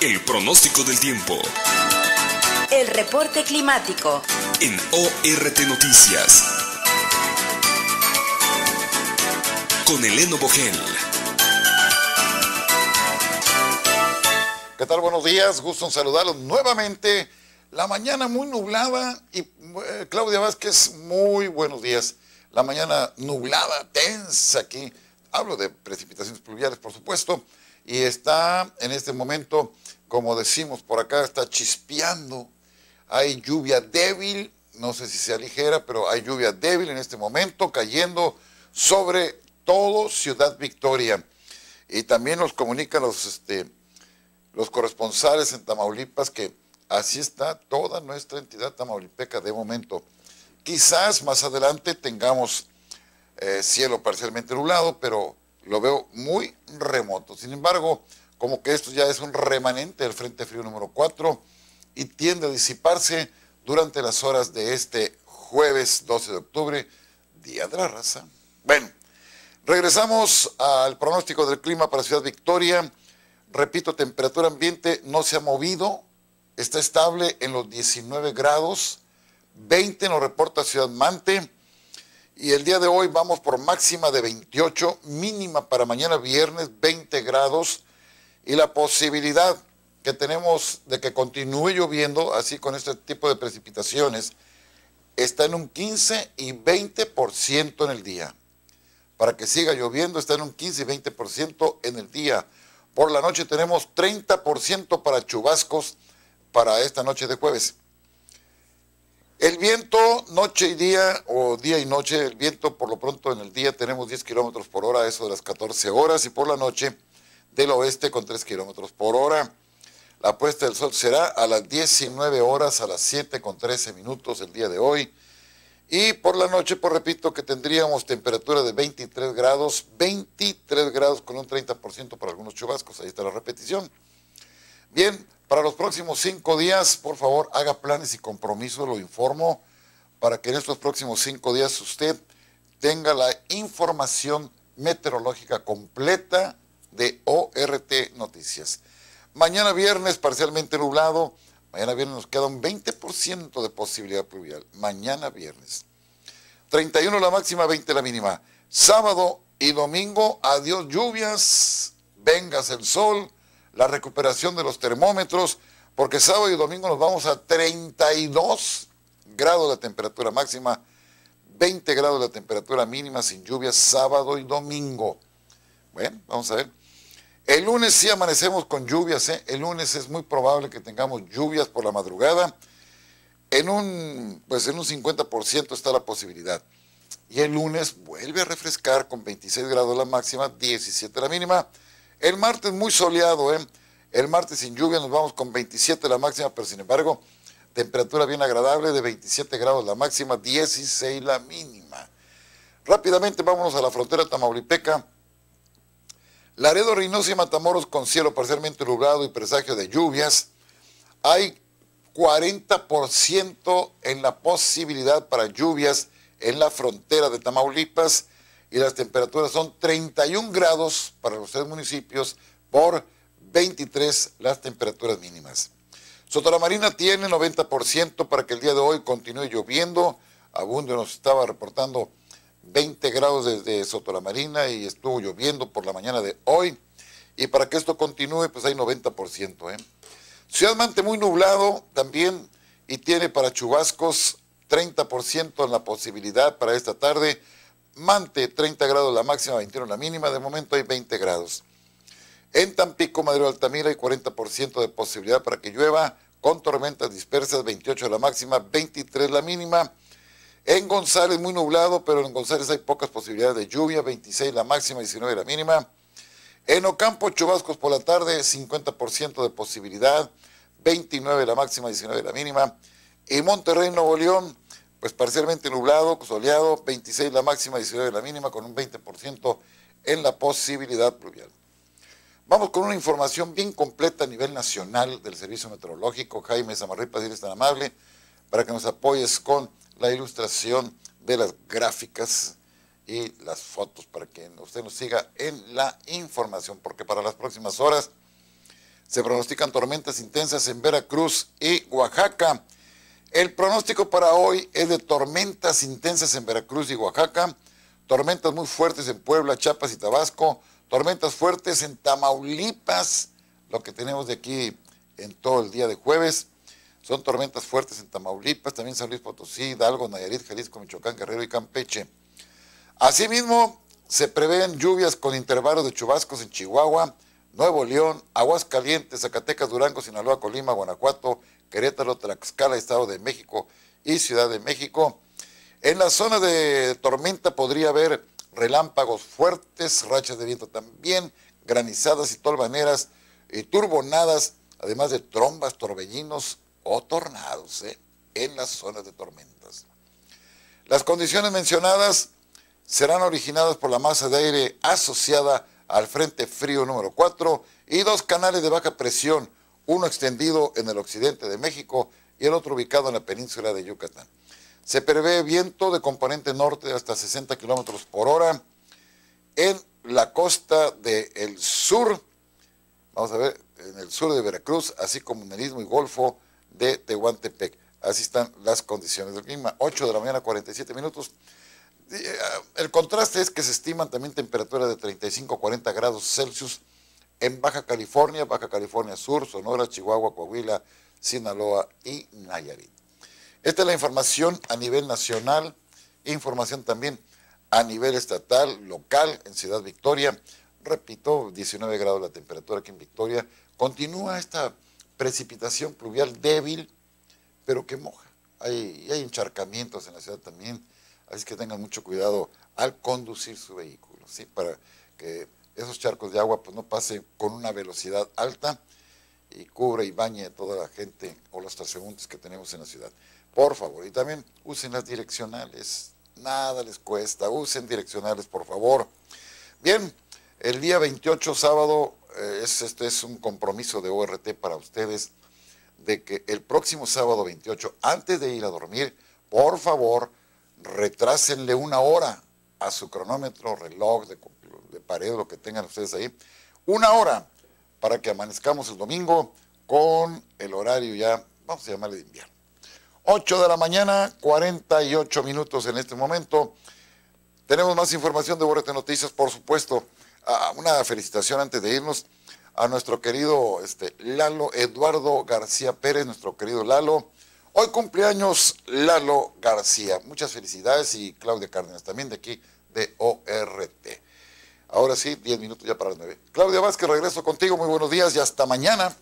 El pronóstico del tiempo. El reporte climático. En ORT Noticias. Con Eleno Bogel. ¿Qué tal? Buenos días. Gusto en saludarlos nuevamente. La mañana muy nublada y eh, Claudia Vázquez, muy buenos días. La mañana nublada, tensa aquí. Hablo de precipitaciones pluviales, por supuesto y está en este momento, como decimos por acá, está chispeando. Hay lluvia débil, no sé si sea ligera, pero hay lluvia débil en este momento cayendo sobre todo Ciudad Victoria. Y también nos comunican los, este, los corresponsales en Tamaulipas que así está toda nuestra entidad tamaulipeca de momento. Quizás más adelante tengamos eh, cielo parcialmente nublado, pero lo veo muy remoto. Sin embargo, como que esto ya es un remanente del Frente Frío número 4 y tiende a disiparse durante las horas de este jueves 12 de octubre, Día de la Raza. Bueno, regresamos al pronóstico del clima para Ciudad Victoria. Repito, temperatura ambiente no se ha movido, está estable en los 19 grados, 20 nos reporta Ciudad Mante, y el día de hoy vamos por máxima de 28, mínima para mañana viernes 20 grados y la posibilidad que tenemos de que continúe lloviendo así con este tipo de precipitaciones está en un 15 y 20% en el día. Para que siga lloviendo está en un 15 y 20% en el día. Por la noche tenemos 30% para chubascos para esta noche de jueves. El viento, noche y día, o día y noche, el viento por lo pronto en el día tenemos 10 kilómetros por hora, eso de las 14 horas, y por la noche del oeste con 3 kilómetros por hora. La puesta del sol será a las 19 horas, a las 7 con 13 minutos el día de hoy. Y por la noche, pues repito que tendríamos temperatura de 23 grados, 23 grados con un 30% para algunos chubascos, ahí está la repetición. Bien, para los próximos cinco días, por favor, haga planes y compromisos, lo informo, para que en estos próximos cinco días usted tenga la información meteorológica completa de ORT Noticias. Mañana viernes, parcialmente nublado. Mañana viernes nos queda un 20% de posibilidad pluvial. Mañana viernes. 31 la máxima, 20 la mínima. Sábado y domingo, adiós lluvias, vengas el sol la recuperación de los termómetros, porque sábado y domingo nos vamos a 32 grados de temperatura máxima, 20 grados de temperatura mínima sin lluvias, sábado y domingo. Bueno, vamos a ver. El lunes sí amanecemos con lluvias, ¿eh? el lunes es muy probable que tengamos lluvias por la madrugada. En un, pues en un 50% está la posibilidad. Y el lunes vuelve a refrescar con 26 grados la máxima, 17 la mínima. El martes muy soleado, ¿eh? El martes sin lluvia nos vamos con 27 la máxima, pero sin embargo, temperatura bien agradable de 27 grados la máxima, 16 la mínima. Rápidamente vámonos a la frontera tamaulipeca. Laredo, Reynoso y Matamoros con cielo parcialmente nublado y presagio de lluvias. Hay 40% en la posibilidad para lluvias en la frontera de Tamaulipas y las temperaturas son 31 grados para los tres municipios por 23 las temperaturas mínimas. ...Sotolamarina tiene 90% para que el día de hoy continúe lloviendo. Abundo nos estaba reportando 20 grados desde Sotolamarina... y estuvo lloviendo por la mañana de hoy. Y para que esto continúe, pues hay 90%. ¿eh? Ciudad Mante muy nublado también y tiene para chubascos 30% en la posibilidad para esta tarde. Mante 30 grados la máxima, 21 la mínima, de momento hay 20 grados. En Tampico, Madero, Altamira hay 40% de posibilidad para que llueva con tormentas dispersas, 28 la máxima, 23 la mínima. En González muy nublado, pero en González hay pocas posibilidades de lluvia, 26 la máxima, 19 la mínima. En Ocampo, chubascos por la tarde, 50% de posibilidad, 29 la máxima, 19 la mínima. Y Monterrey, Nuevo León, pues parcialmente nublado, soleado, 26 la máxima, 19 la mínima, con un 20% en la posibilidad pluvial. Vamos con una información bien completa a nivel nacional del Servicio Meteorológico. Jaime Samarripa, si eres tan amable, para que nos apoyes con la ilustración de las gráficas y las fotos, para que usted nos siga en la información, porque para las próximas horas se pronostican tormentas intensas en Veracruz y Oaxaca. El pronóstico para hoy es de tormentas intensas en Veracruz y Oaxaca, tormentas muy fuertes en Puebla, Chiapas y Tabasco, tormentas fuertes en Tamaulipas, lo que tenemos de aquí en todo el día de jueves. Son tormentas fuertes en Tamaulipas, también San Luis Potosí, Hidalgo, Nayarit, Jalisco, Michoacán, Guerrero y Campeche. Asimismo, se prevén lluvias con intervalos de chubascos en Chihuahua, Nuevo León, Aguascalientes, Zacatecas, Durango, Sinaloa, Colima, Guanajuato, Querétaro, Tlaxcala, Estado de México y Ciudad de México. En la zona de tormenta podría haber relámpagos fuertes, rachas de viento también, granizadas y tolvaneras y turbonadas, además de trombas, torbellinos o tornados ¿eh? en las zonas de tormentas. Las condiciones mencionadas serán originadas por la masa de aire asociada a al Frente Frío número 4 y dos canales de baja presión, uno extendido en el occidente de México y el otro ubicado en la península de Yucatán. Se prevé viento de componente norte hasta 60 kilómetros por hora en la costa del sur, vamos a ver, en el sur de Veracruz, así como en el istmo y golfo de Tehuantepec. Así están las condiciones del clima. 8 de la mañana, 47 minutos. Eh, ah, el contraste es que se estiman también temperaturas de 35 a 40 grados Celsius en Baja California, Baja California Sur, Sonora, Chihuahua, Coahuila, Sinaloa y Nayarit. Esta es la información a nivel nacional, información también a nivel estatal, local, en Ciudad Victoria. Repito, 19 grados la temperatura aquí en Victoria. Continúa esta precipitación pluvial débil, pero que moja. Hay, hay encharcamientos en la ciudad también. Así que tengan mucho cuidado al conducir su vehículo, ¿sí? Para que esos charcos de agua pues, no pasen con una velocidad alta y cubra y bañe a toda la gente o los transeúntes que tenemos en la ciudad. Por favor, y también usen las direccionales, nada les cuesta, usen direccionales, por favor. Bien, el día 28, sábado, eh, es, este es un compromiso de ORT para ustedes, de que el próximo sábado 28, antes de ir a dormir, por favor, retrásenle una hora a su cronómetro, reloj de, pared, lo que tengan ustedes ahí, una hora para que amanezcamos el domingo con el horario ya, vamos a llamarle de invierno. 8 de la mañana, 48 minutos en este momento. Tenemos más información de Borrete Noticias, por supuesto. Ah, una felicitación antes de irnos a nuestro querido este, Lalo Eduardo García Pérez, nuestro querido Lalo, Hoy cumpleaños Lalo García. Muchas felicidades y Claudia Cárdenas también de aquí de ORT. Ahora sí, 10 minutos ya para las 9. Claudia Vázquez, regreso contigo. Muy buenos días y hasta mañana.